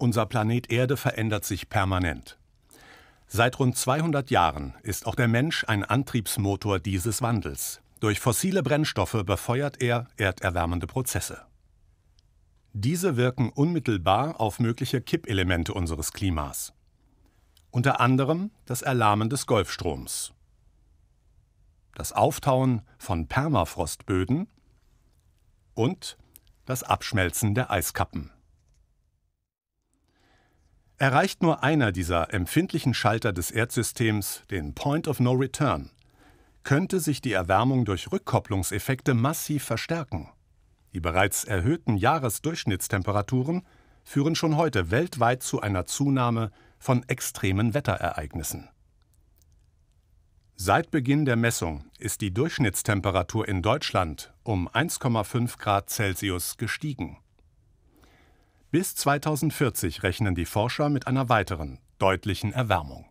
Unser Planet Erde verändert sich permanent. Seit rund 200 Jahren ist auch der Mensch ein Antriebsmotor dieses Wandels. Durch fossile Brennstoffe befeuert er erderwärmende Prozesse. Diese wirken unmittelbar auf mögliche Kippelemente unseres Klimas. Unter anderem das Erlahmen des Golfstroms, das Auftauen von Permafrostböden und das Abschmelzen der Eiskappen. Erreicht nur einer dieser empfindlichen Schalter des Erdsystems den Point of No Return, könnte sich die Erwärmung durch Rückkopplungseffekte massiv verstärken. Die bereits erhöhten Jahresdurchschnittstemperaturen führen schon heute weltweit zu einer Zunahme von extremen Wetterereignissen. Seit Beginn der Messung ist die Durchschnittstemperatur in Deutschland um 1,5 Grad Celsius gestiegen. Bis 2040 rechnen die Forscher mit einer weiteren, deutlichen Erwärmung.